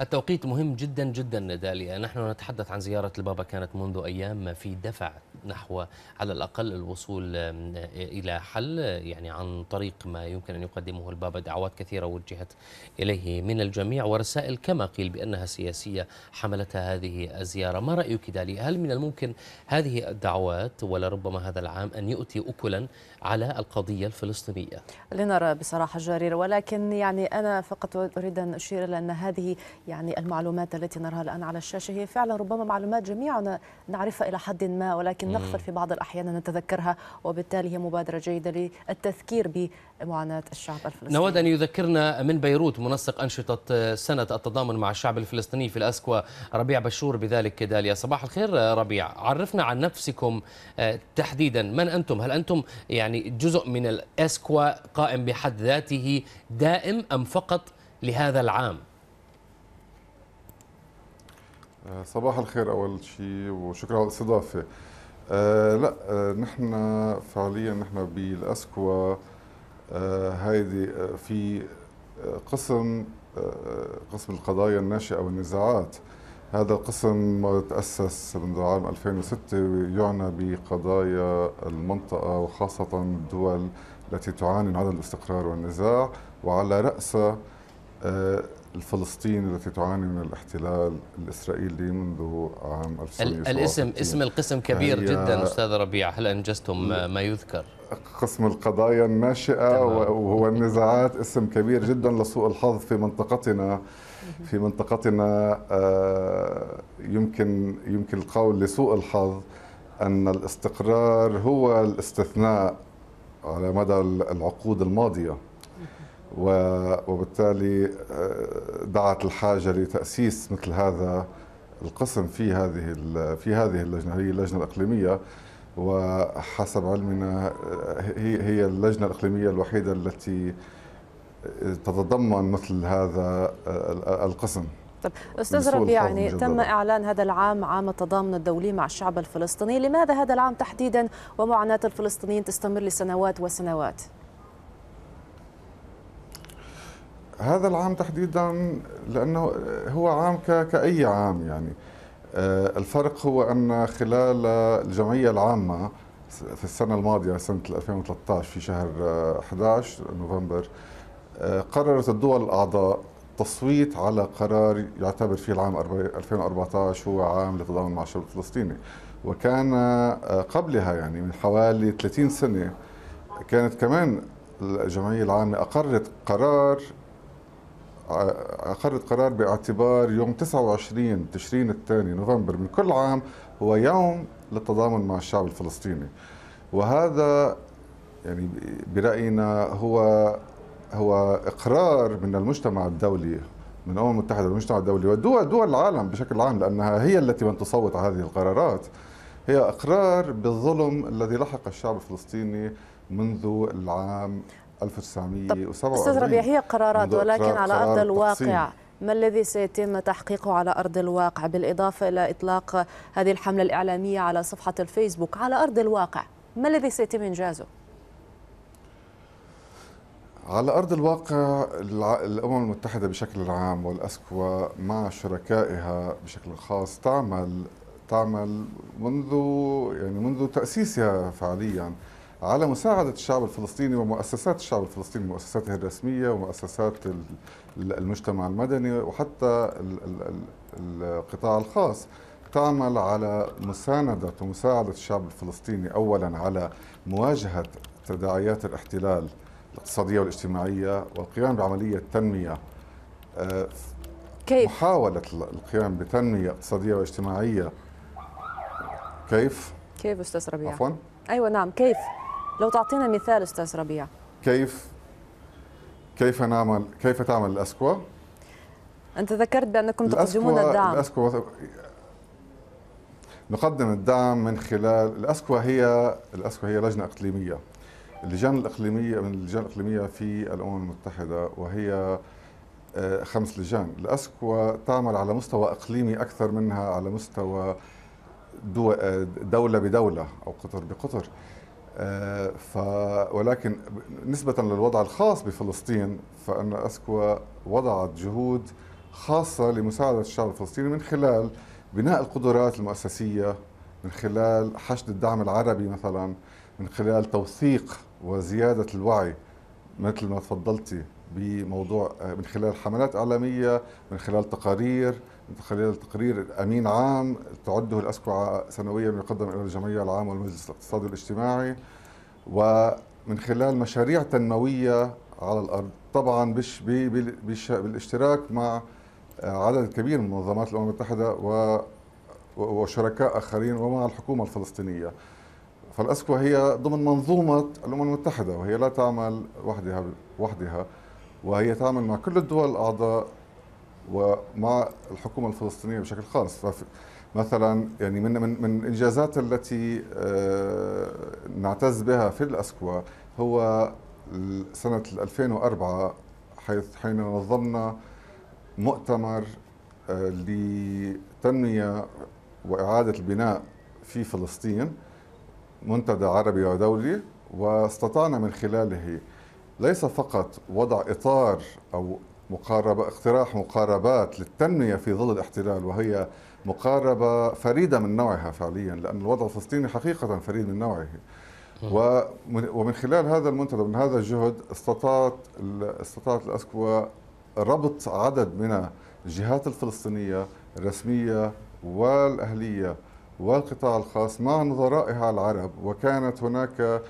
التوقيت مهم جدا جدا داليا نحن نتحدث عن زيارة البابا كانت منذ أيام في دفع نحو على الأقل الوصول إلى حل يعني عن طريق ما يمكن أن يقدمه البابا دعوات كثيرة وجهت إليه من الجميع ورسائل كما قيل بأنها سياسية حملتها هذه الزيارة ما رأيك داليا هل من الممكن هذه الدعوات ولربما هذا العام أن يؤتي أكلا على القضية الفلسطينية لنرى بصراحة جرير ولكن يعني أنا فقط أريد أن أشير إلى أن هذه يعني المعلومات التي نراها الآن على الشاشة هي فعلا ربما معلومات جميعنا نعرفها إلى حد ما ولكن نغفل في بعض الأحيان نتذكرها وبالتالي هي مبادرة جيدة للتذكير بمعاناة الشعب الفلسطيني نود أن يذكرنا من بيروت منسق أنشطة سنة التضامن مع الشعب الفلسطيني في الاسكوا ربيع بشور بذلك كداليا صباح الخير ربيع عرفنا عن نفسكم آه، تحديدا من أنتم هل أنتم يعني جزء من الاسكوا قائم بحد ذاته دائم أم فقط لهذا العام آه، صباح الخير اول شيء وشكرا على الاستضافه آه لا آه نحن فعليا نحن بالاسكوا آه هيدي آه في آه، قسم آه،, آه قسم القضايا الناشئه والنزاعات هذا القسم تأسس منذ عام 2006 يعنى بقضايا المنطقة وخاصة الدول التي تعاني من عدم الاستقرار والنزاع وعلى رأسها آه، الفلسطين التي تعاني من الاحتلال الاسرائيلي منذ عام الاسم اسم القسم كبير جدا استاذ ربيع هل انجزتم ما يذكر؟ قسم القضايا الناشئه وهو النزاعات اسم كبير جدا لسوء الحظ في منطقتنا في منطقتنا آه، يمكن يمكن القول لسوء الحظ ان الاستقرار هو الاستثناء على مدى العقود الماضيه وبالتالي آه، دعت الحاجة لتأسيس مثل هذا القسم في هذه في هذه اللجنة هي اللجنة الإقليمية وحسب علمنا آه، هي هي اللجنة الإقليمية الوحيدة التي آه، تتضمن مثل هذا القسم طب استاذ ربيع يعني تم اعلان هذا العام عام التضامن الدولي مع الشعب الفلسطيني لماذا هذا العام تحديدا ومعاناه الفلسطينيين تستمر لسنوات وسنوات هذا العام تحديدا لانه هو عام كاي عام يعني آه، الفرق هو ان خلال الجمعيه العامه في السنه الماضيه سنه 2013 في شهر 11 آه، نوفمبر آه، قررت الدول الاعضاء تصويت على قرار يعتبر فيه العام 2014 هو عام للتضامن مع الشعب الفلسطيني وكان قبلها يعني من حوالي 30 سنه كانت كمان الجمعيه العامه اقرت قرار اقرت قرار باعتبار يوم 29 تشرين الثاني نوفمبر من كل عام هو يوم للتضامن مع الشعب الفلسطيني وهذا يعني براينا هو هو اقرار من المجتمع الدولي من الامم المتحده والمجتمع الدولي ودول دول العالم بشكل عام لانها هي التي من تصوت على هذه القرارات هي اقرار بالظلم الذي لحق الشعب الفلسطيني منذ العام 1947 استاذ ربيع هي قرارات ولكن قرار على ارض الواقع ما الذي سيتم تحقيقه على ارض الواقع بالاضافه الى اطلاق هذه الحمله الاعلاميه على صفحه الفيسبوك على ارض الواقع ما الذي سيتم انجازه على ارض الواقع الامم المتحده بشكل عام والاسكوا مع شركائها بشكل خاص تعمل تعمل منذ يعني منذ تاسيسها فعليا على مساعدة الشعب الفلسطيني ومؤسسات الشعب الفلسطيني ومؤسساته الرسمية ومؤسسات المجتمع المدني وحتى القطاع الخاص تعمل على مساندة ومساعدة الشعب الفلسطيني أولا على مواجهة تداعيات الاحتلال الاقتصادية والاجتماعية والقيام بعملية تنمية آه، كيف؟ محاولة القيام بتنمية اقتصادية واجتماعية كيف؟ كيف أستاذ ربيع؟ عفوا؟ أيوة نعم كيف؟ لو تعطينا مثال استاذ ربيع كيف كيف نعمل كيف تعمل الاسكوا انت ذكرت بانكم تقدمون الدعم الاسكوا نقدم الدعم من خلال الاسكوا هي الاسكوا هي لجنه اقليميه اللجان الاقليميه من اللجان الاقليميه في الامم المتحده وهي آه، خمس لجان الاسكوا تعمل على مستوى اقليمي اكثر منها على مستوى آه، دوله بدوله او قطر بقطر آه، ف ولكن نسبة للوضع الخاص بفلسطين فأن أسكوا وضعت جهود خاصة لمساعدة الشعب الفلسطيني من خلال بناء القدرات المؤسسية من خلال حشد الدعم العربي مثلا من خلال توثيق وزيادة الوعي مثل ما تفضلتي بموضوع آه، من خلال حملات إعلامية من خلال تقارير من خلال تقرير أمين عام تعده الأسكوعة سنويا يقدم إلى الجمعية العامة والمجلس الاقتصادي والاجتماعي ومن خلال مشاريع تنموية على الأرض طبعا بش بالاشتراك مع آه، عدد كبير من منظمات الأمم المتحدة وشركاء آخرين ومع الحكومة الفلسطينية فالأسكو هي ضمن منظومة الأمم المتحدة وهي لا تعمل وحدها وحدها وهي تعمل مع كل الدول الأعضاء ومع الحكومة الفلسطينية بشكل خاص مثلا يعني من من من الانجازات التي آه، نعتز بها في الاسكوا هو سنه 2004 حيث حين نظمنا مؤتمر آه، لتنميه واعاده البناء في فلسطين منتدى عربي ودولي واستطعنا من خلاله ليس فقط وضع إطار أو مقاربة اقتراح مقاربات للتنمية في ظل الاحتلال وهي مقاربة فريدة من نوعها فعليا لأن الوضع الفلسطيني حقيقة فريد من نوعه ومن خلال هذا المنتدى من هذا الجهد استطاعت استطاعت الأسكوا ربط عدد من الجهات الفلسطينية الرسمية والأهلية والقطاع الخاص مع نظرائها العرب وكانت هناك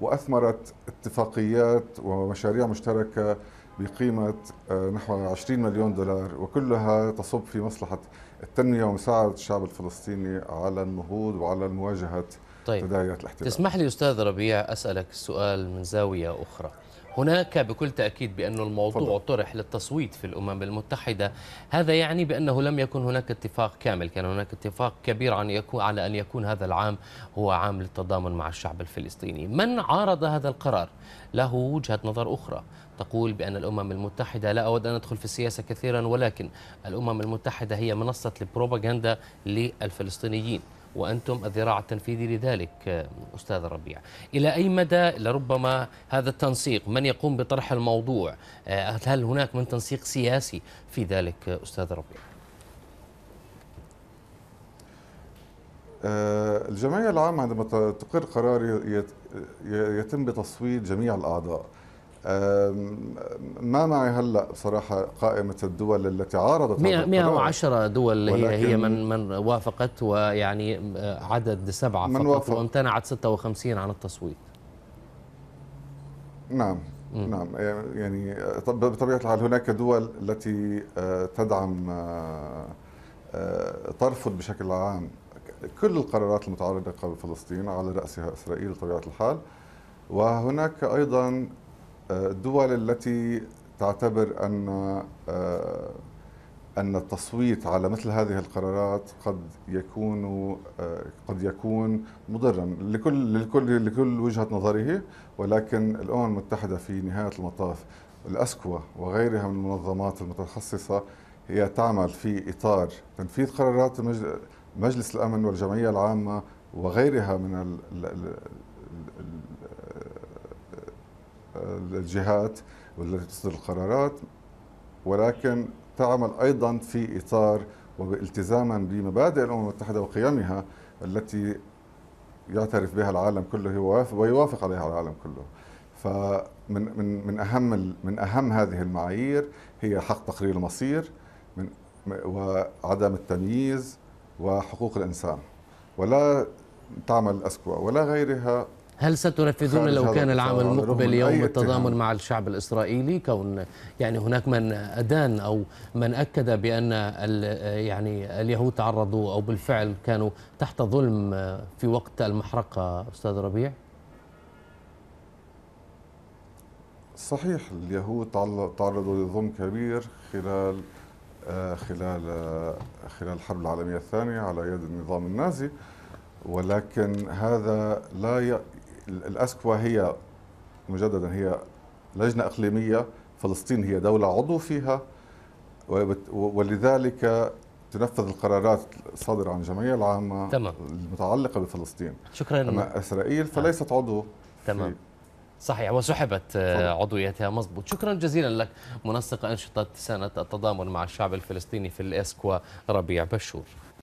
وأثمرت اتفاقيات ومشاريع مشتركة بقيمة آه، نحو 20 مليون دولار وكلها تصب في مصلحة التنمية ومساعدة الشعب الفلسطيني على النهوض وعلى مواجهة طيب تداعيات الاحتلال تسمح لي أستاذ ربيع أسألك السؤال من زاوية أخرى هناك بكل تأكيد بأن الموضوع فضل. طرح للتصويت في الأمم المتحدة هذا يعني بأنه لم يكن هناك اتفاق كامل كان هناك اتفاق كبير عن يكون على أن يكون هذا العام هو عام للتضامن مع الشعب الفلسطيني من عارض هذا القرار له وجهة نظر أخرى تقول بأن الأمم المتحدة لا أود أن أدخل في السياسة كثيرا ولكن الأمم المتحدة هي منصة البروباغندا للفلسطينيين وأنتم الذراع التنفيذي لذلك آه، أستاذ ربيع إلى أي مدى لربما هذا التنسيق من يقوم بطرح الموضوع آه، هل هناك من تنسيق سياسي في ذلك آه، أستاذ ربيع الجمعية العامة عندما تقر قرار يتم بتصويت جميع الأعضاء ما معي هلا بصراحه قائمه الدول التي عارضت 110 دول هي هي من من وافقت ويعني أه، عدد سبعه من فقط وافق وامتنعت 56 عن التصويت نعم نعم يعني بطبيعه الحال هناك دول التي أه، تدعم أه، ترفض بشكل عام كل القرارات المتعارضه قبل فلسطين على راسها اسرائيل بطبيعه الحال وهناك ايضا الدول التي تعتبر أن آه، أن التصويت على مثل هذه القرارات قد يكون آه، قد يكون مضرا لكل لكل لكل وجهة نظره ولكن الأمم المتحدة في نهاية المطاف الأسكوا وغيرها من المنظمات المتخصصة هي تعمل في إطار تنفيذ قرارات مجلس الأمن والجمعية العامة وغيرها من الجهات والتي تصدر القرارات ولكن تعمل ايضا في اطار والتزاما بمبادئ الامم المتحده وقيمها التي يعترف بها العالم كله ويوافق عليها العالم كله. فمن من من اهم من اهم هذه المعايير هي حق تقرير المصير من وعدم التمييز وحقوق الانسان ولا تعمل الاسكوا ولا غيرها هل ستنفذون لو كان العام المقبل يوم التضامن مع الشعب الإسرائيلي كون يعني هناك من أدان أو من أكد بأن يعني اليهود تعرضوا أو بالفعل كانوا تحت ظلم في وقت المحرقة أستاذ ربيع صحيح اليهود تعرضوا لظلم كبير خلال خلال خلال الحرب العالمية الثانية على يد النظام النازي ولكن هذا لا الأسكوا هي مجددا هي لجنة إقليمية فلسطين هي دولة عضو فيها ولذلك تنفذ القرارات الصادرة عن الجمعية العامة تمام. المتعلقة بفلسطين شكرا أما إسرائيل فليست آه. عضو تمام صحيح وسحبت آه، عضويتها مضبوط شكرا جزيلا لك منسق أنشطة سنة التضامن مع الشعب الفلسطيني في الإسكوا ربيع بشور